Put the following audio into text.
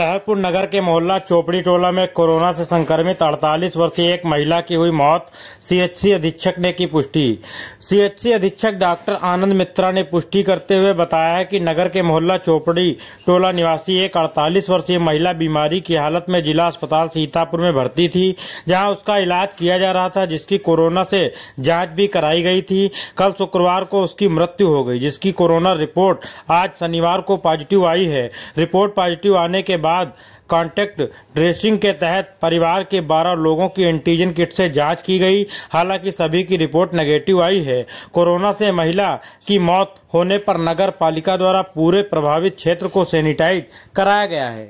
शहरपुर नगर के मोहल्ला चोपड़ी टोला में कोरोना से संक्रमित 48 वर्षीय एक महिला की हुई मौत सीएचसी अधीक्षक ने की पुष्टि सीएचसी अधीक्षक डॉक्टर आनंद मित्रा ने पुष्टि करते हुए बताया है कि नगर के मोहल्ला चोपड़ी टोला निवासी एक 48 वर्षीय महिला बीमारी की हालत में जिला अस्पताल सीतापुर में भर्ती थी जहाँ उसका इलाज किया जा रहा था जिसकी कोरोना से जाँच भी कराई गयी थी कल शुक्रवार को उसकी मृत्यु हो गयी जिसकी कोरोना रिपोर्ट आज शनिवार को पॉजिटिव आई है रिपोर्ट पॉजिटिव आने के बाद बाद कांटेक्ट ट्रेसिंग के तहत परिवार के 12 लोगों की एंटीजन किट से जांच की गई हालांकि सभी की रिपोर्ट नेगेटिव आई है कोरोना से महिला की मौत होने पर नगर पालिका द्वारा पूरे प्रभावित क्षेत्र को सैनिटाइज कराया गया है